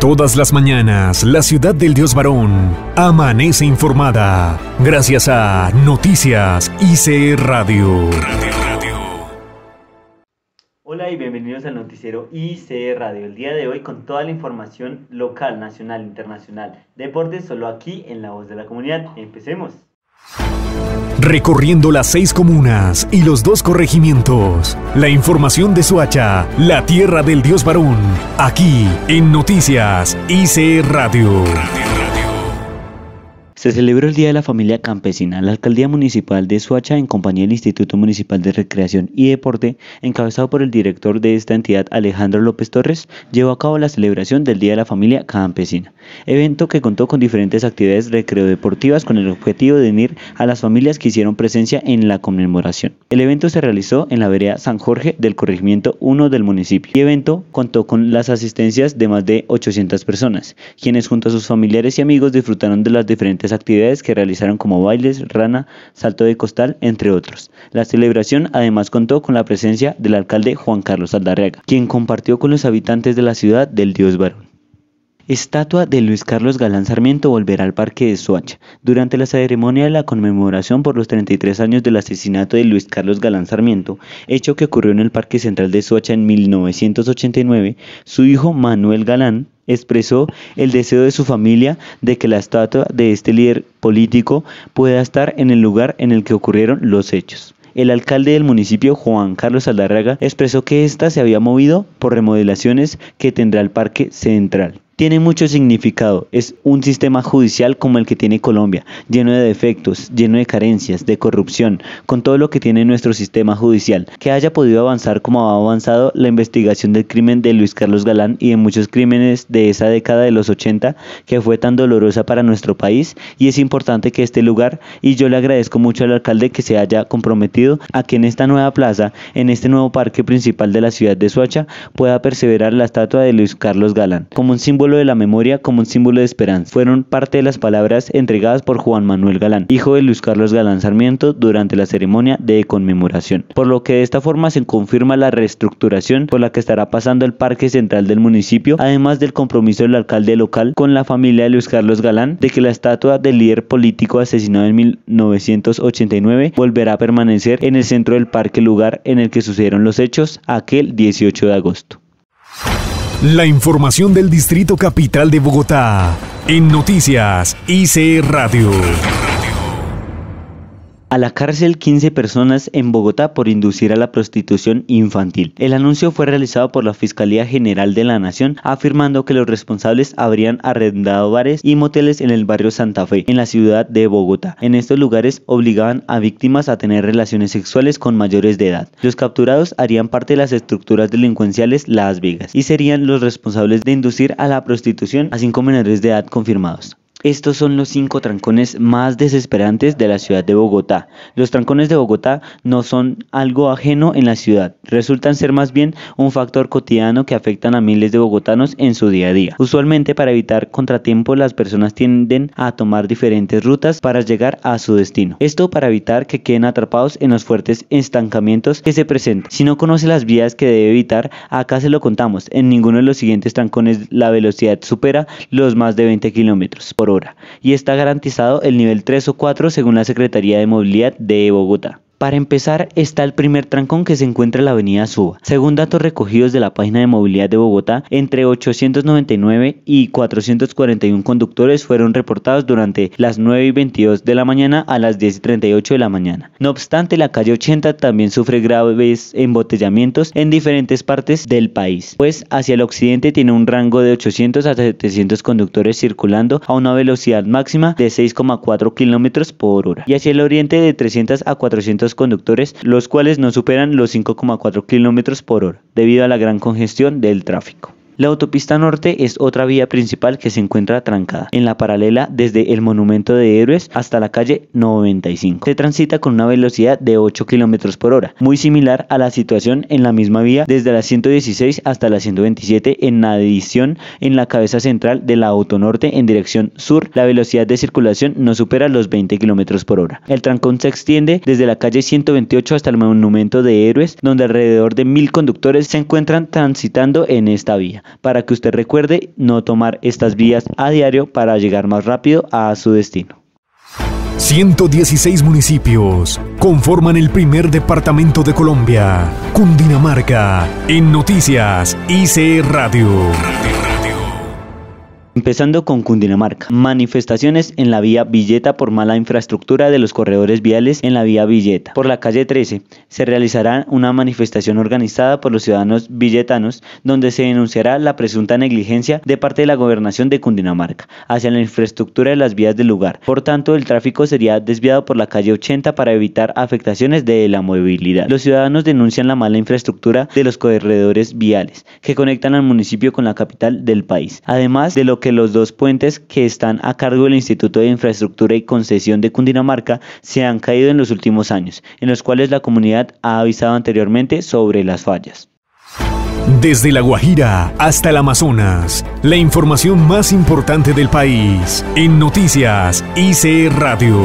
Todas las mañanas, la ciudad del Dios varón amanece informada gracias a Noticias ICE Radio. Hola y bienvenidos al noticiero ICE Radio. El día de hoy con toda la información local, nacional, internacional, deportes solo aquí en La Voz de la Comunidad. Empecemos. Recorriendo las seis comunas y los dos corregimientos, la información de Suacha, la tierra del dios varón, aquí en Noticias IC Radio. Se celebró el Día de la Familia Campesina. La Alcaldía Municipal de Suacha, en compañía del Instituto Municipal de Recreación y Deporte, encabezado por el director de esta entidad, Alejandro López Torres, llevó a cabo la celebración del Día de la Familia Campesina, evento que contó con diferentes actividades recreo-deportivas con el objetivo de unir a las familias que hicieron presencia en la conmemoración. El evento se realizó en la vereda San Jorge del corregimiento 1 del municipio. El evento contó con las asistencias de más de 800 personas, quienes junto a sus familiares y amigos disfrutaron de las diferentes actividades que realizaron como bailes, rana, salto de costal, entre otros. La celebración además contó con la presencia del alcalde Juan Carlos Aldarrega, quien compartió con los habitantes de la ciudad del Dios Varón. Estatua de Luis Carlos Galán Sarmiento volverá al Parque de Soacha. Durante la ceremonia de la conmemoración por los 33 años del asesinato de Luis Carlos Galán Sarmiento, hecho que ocurrió en el Parque Central de Soacha en 1989, su hijo Manuel Galán expresó el deseo de su familia de que la estatua de este líder político pueda estar en el lugar en el que ocurrieron los hechos el alcalde del municipio, Juan Carlos Aldarraga, expresó que ésta se había movido por remodelaciones que tendrá el parque central. Tiene mucho significado. Es un sistema judicial como el que tiene Colombia, lleno de defectos, lleno de carencias, de corrupción, con todo lo que tiene nuestro sistema judicial. Que haya podido avanzar como ha avanzado la investigación del crimen de Luis Carlos Galán y de muchos crímenes de esa década de los 80 que fue tan dolorosa para nuestro país y es importante que este lugar y yo le agradezco mucho al alcalde que se haya comprometido a que en esta nueva plaza, en este nuevo parque principal de la ciudad de Soacha, pueda perseverar la estatua de Luis Carlos Galán como un símbolo de la memoria como un símbolo de esperanza. Fueron parte de las palabras entregadas por Juan Manuel Galán, hijo de Luis Carlos Galán Sarmiento, durante la ceremonia de conmemoración. Por lo que de esta forma se confirma la reestructuración por la que estará pasando el Parque Central del municipio, además del compromiso del alcalde local con la familia de Luis Carlos Galán de que la estatua del líder político asesinado en 1989 volverá a permanecer en el centro del parque lugar en el que sucedieron los hechos aquel 18 de agosto. La información del Distrito Capital de Bogotá en noticias IC e Radio. A la cárcel 15 personas en Bogotá por inducir a la prostitución infantil. El anuncio fue realizado por la Fiscalía General de la Nación, afirmando que los responsables habrían arrendado bares y moteles en el barrio Santa Fe, en la ciudad de Bogotá. En estos lugares obligaban a víctimas a tener relaciones sexuales con mayores de edad. Los capturados harían parte de las estructuras delincuenciales Las Vegas y serían los responsables de inducir a la prostitución a cinco menores de edad confirmados. Estos son los cinco trancones más desesperantes de la ciudad de Bogotá. Los trancones de Bogotá no son algo ajeno en la ciudad, resultan ser más bien un factor cotidiano que afectan a miles de bogotanos en su día a día. Usualmente para evitar contratiempos las personas tienden a tomar diferentes rutas para llegar a su destino. Esto para evitar que queden atrapados en los fuertes estancamientos que se presentan. Si no conoce las vías que debe evitar, acá se lo contamos. En ninguno de los siguientes trancones la velocidad supera los más de 20 kilómetros por hora y está garantizado el nivel 3 o 4 según la Secretaría de Movilidad de Bogotá. Para empezar está el primer trancón que se encuentra en la avenida Suba. Según datos recogidos de la página de movilidad de Bogotá, entre 899 y 441 conductores fueron reportados durante las 9 y 22 de la mañana a las 10 y 38 de la mañana. No obstante, la calle 80 también sufre graves embotellamientos en diferentes partes del país, pues hacia el occidente tiene un rango de 800 a 700 conductores circulando a una velocidad máxima de 6,4 kilómetros por hora y hacia el oriente de 300 a 400 conductores, los cuales no superan los 5,4 kilómetros por hora, debido a la gran congestión del tráfico. La autopista norte es otra vía principal que se encuentra trancada en la paralela desde el Monumento de Héroes hasta la calle 95. Se transita con una velocidad de 8 km por hora, muy similar a la situación en la misma vía desde la 116 hasta la 127 en adición en la cabeza central de la autonorte en dirección sur. La velocidad de circulación no supera los 20 km por hora. El trancón se extiende desde la calle 128 hasta el Monumento de Héroes, donde alrededor de mil conductores se encuentran transitando en esta vía para que usted recuerde no tomar estas vías a diario para llegar más rápido a su destino. 116 municipios conforman el primer departamento de Colombia, Cundinamarca, en noticias ICE Radio. Empezando con Cundinamarca. Manifestaciones en la vía Villeta por mala infraestructura de los corredores viales en la vía Villeta. Por la calle 13 se realizará una manifestación organizada por los ciudadanos villetanos donde se denunciará la presunta negligencia de parte de la gobernación de Cundinamarca hacia la infraestructura de las vías del lugar. Por tanto, el tráfico sería desviado por la calle 80 para evitar afectaciones de la movilidad. Los ciudadanos denuncian la mala infraestructura de los corredores viales que conectan al municipio con la capital del país. Además de lo que los dos puentes que están a cargo del Instituto de Infraestructura y Concesión de Cundinamarca se han caído en los últimos años, en los cuales la comunidad ha avisado anteriormente sobre las fallas. Desde La Guajira hasta el Amazonas, la información más importante del país en Noticias IC Radio.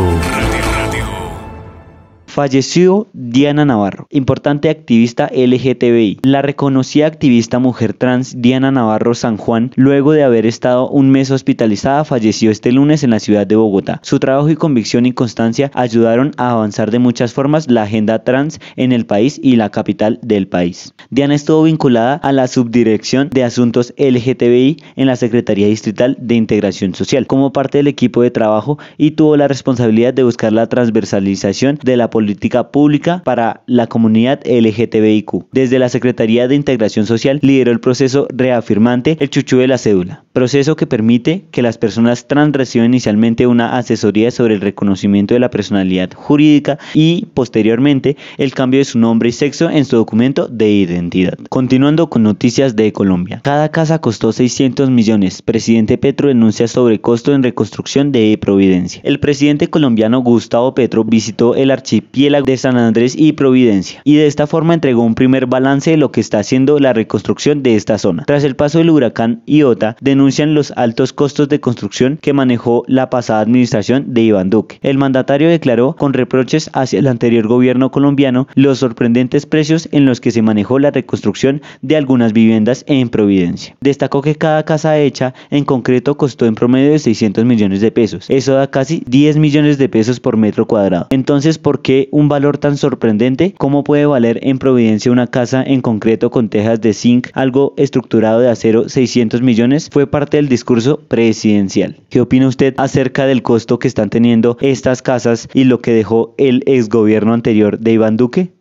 Falleció Diana Navarro, importante activista LGTBI. La reconocida activista mujer trans Diana Navarro San Juan, luego de haber estado un mes hospitalizada, falleció este lunes en la ciudad de Bogotá. Su trabajo y convicción y constancia ayudaron a avanzar de muchas formas la agenda trans en el país y la capital del país. Diana estuvo vinculada a la Subdirección de Asuntos LGTBI en la Secretaría Distrital de Integración Social, como parte del equipo de trabajo y tuvo la responsabilidad de buscar la transversalización de la política política pública para la comunidad LGTBIQ. Desde la Secretaría de Integración Social lideró el proceso reafirmante El Chuchu de la Cédula, proceso que permite que las personas trans reciban inicialmente una asesoría sobre el reconocimiento de la personalidad jurídica y posteriormente el cambio de su nombre y sexo en su documento de identidad. Continuando con noticias de Colombia. Cada casa costó 600 millones. Presidente Petro denuncia sobre costo en reconstrucción de Providencia. El presidente colombiano Gustavo Petro visitó el archipiélago archipiélago de San Andrés y Providencia, y de esta forma entregó un primer balance de lo que está haciendo la reconstrucción de esta zona. Tras el paso del huracán Iota, denuncian los altos costos de construcción que manejó la pasada administración de Iván Duque. El mandatario declaró con reproches hacia el anterior gobierno colombiano los sorprendentes precios en los que se manejó la reconstrucción de algunas viviendas en Providencia. Destacó que cada casa hecha en concreto costó en promedio de 600 millones de pesos. Eso da casi 10 millones de pesos por metro cuadrado. Entonces, ¿por qué un valor tan sorprendente, ¿cómo puede valer en Providencia una casa en concreto con tejas de zinc, algo estructurado de acero 600 millones? Fue parte del discurso presidencial. ¿Qué opina usted acerca del costo que están teniendo estas casas y lo que dejó el exgobierno anterior de Iván Duque?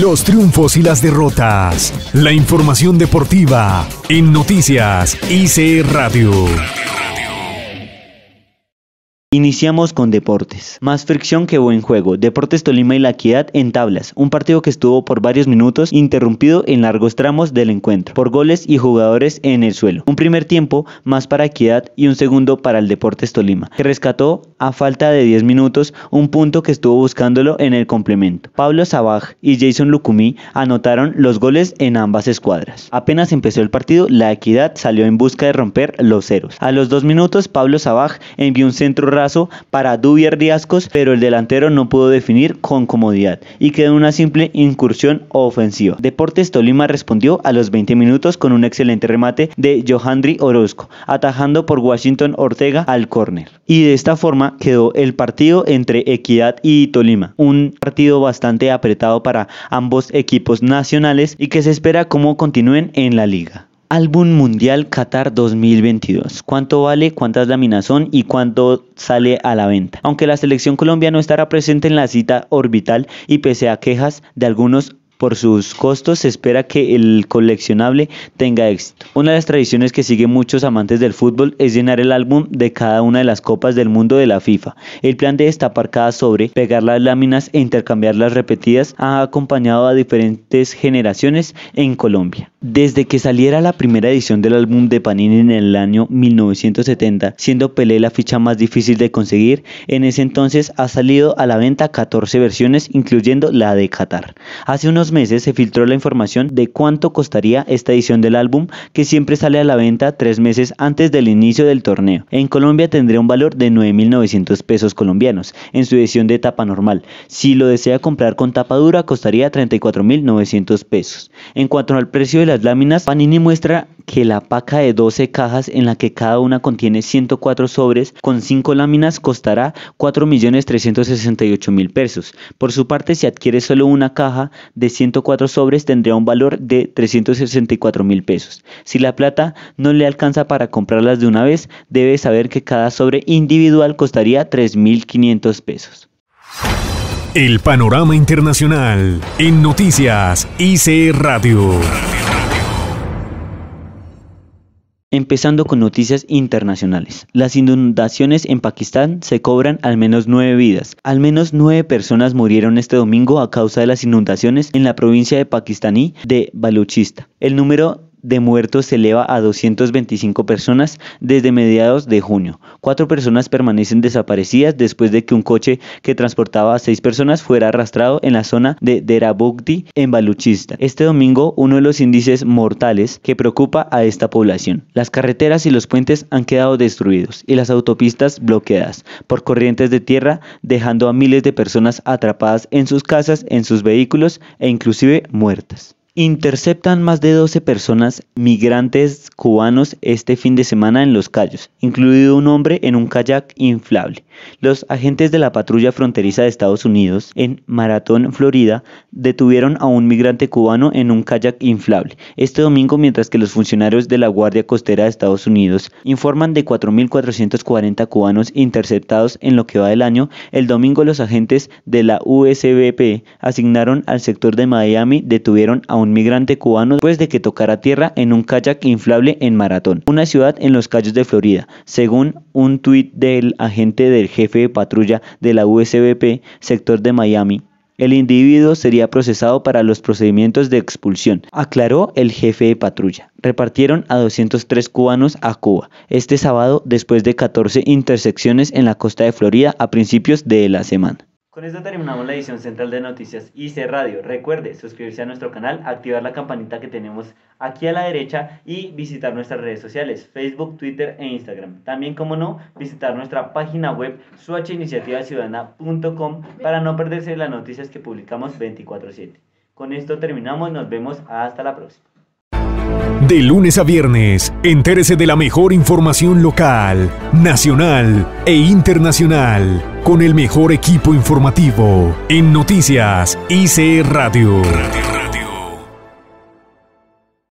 Los triunfos y las derrotas. La información deportiva en Noticias IC e Radio. Iniciamos con Deportes. Más fricción que buen juego. Deportes Tolima y La Equidad en tablas. Un partido que estuvo por varios minutos interrumpido en largos tramos del encuentro. Por goles y jugadores en el suelo. Un primer tiempo más para Equidad y un segundo para el Deportes Tolima. Que rescató a falta de 10 minutos un punto que estuvo buscándolo en el complemento. Pablo Sabaj y Jason Lukumi anotaron los goles en ambas escuadras. Apenas empezó el partido, La Equidad salió en busca de romper los ceros. A los dos minutos, Pablo Sabaj envió un centro rápido para Dubier Riascos, pero el delantero no pudo definir con comodidad y quedó una simple incursión ofensiva. Deportes Tolima respondió a los 20 minutos con un excelente remate de Johandri Orozco, atajando por Washington Ortega al córner. Y de esta forma quedó el partido entre Equidad y Tolima, un partido bastante apretado para ambos equipos nacionales y que se espera cómo continúen en la liga. Álbum Mundial Qatar 2022. ¿Cuánto vale? ¿Cuántas láminas son? ¿Y cuánto sale a la venta? Aunque la selección colombiana no estará presente en la cita orbital y pese a quejas de algunos por sus costos se espera que el coleccionable tenga éxito. Una de las tradiciones que siguen muchos amantes del fútbol es llenar el álbum de cada una de las copas del mundo de la FIFA. El plan de destapar cada sobre, pegar las láminas e intercambiarlas repetidas ha acompañado a diferentes generaciones en Colombia. Desde que saliera la primera edición del álbum de Panini en el año 1970, siendo Pelé la ficha más difícil de conseguir, en ese entonces ha salido a la venta 14 versiones incluyendo la de Qatar. Hace unos meses se filtró la información de cuánto costaría esta edición del álbum que siempre sale a la venta tres meses antes del inicio del torneo. En Colombia tendría un valor de 9.900 pesos colombianos en su edición de tapa normal. Si lo desea comprar con tapa dura costaría 34.900 pesos. En cuanto al precio de las láminas, Panini muestra que la paca de 12 cajas en la que cada una contiene 104 sobres con 5 láminas costará 4.368.000 pesos. Por su parte, si adquiere solo una caja de 104 sobres tendría un valor de 364 mil pesos. Si la plata no le alcanza para comprarlas de una vez, debe saber que cada sobre individual costaría 3.500 pesos. El panorama internacional en noticias IC Radio. Empezando con noticias internacionales. Las inundaciones en Pakistán se cobran al menos nueve vidas. Al menos nueve personas murieron este domingo a causa de las inundaciones en la provincia de pakistaní de Baluchista. El número de muertos se eleva a 225 personas desde mediados de junio. Cuatro personas permanecen desaparecidas después de que un coche que transportaba a seis personas fuera arrastrado en la zona de Derabugdi, en Baluchista. Este domingo, uno de los índices mortales que preocupa a esta población. Las carreteras y los puentes han quedado destruidos y las autopistas bloqueadas por corrientes de tierra, dejando a miles de personas atrapadas en sus casas, en sus vehículos e inclusive muertas. Interceptan más de 12 personas migrantes cubanos este fin de semana en Los Cayos, incluido un hombre en un kayak inflable. Los agentes de la patrulla fronteriza de Estados Unidos en Maratón, Florida, detuvieron a un migrante cubano en un kayak inflable este domingo mientras que los funcionarios de la Guardia Costera de Estados Unidos informan de 4.440 cubanos interceptados en lo que va del año. El domingo los agentes de la USBP asignaron al sector de Miami detuvieron a un migrante cubano después de que tocara tierra en un kayak inflable en Maratón, una ciudad en los Cayos de Florida. Según un tuit del agente del jefe de patrulla de la USBP, sector de Miami, el individuo sería procesado para los procedimientos de expulsión, aclaró el jefe de patrulla. Repartieron a 203 cubanos a Cuba este sábado después de 14 intersecciones en la costa de Florida a principios de la semana. Con esto terminamos la edición central de Noticias y C Radio. Recuerde suscribirse a nuestro canal, activar la campanita que tenemos aquí a la derecha y visitar nuestras redes sociales, Facebook, Twitter e Instagram. También, como no, visitar nuestra página web suachiniciativaciudadana.com para no perderse las noticias que publicamos 24/7. Con esto terminamos, nos vemos hasta la próxima. De lunes a viernes, entérese de la mejor información local, nacional e internacional con el mejor equipo informativo en Noticias IC Radio. Radio.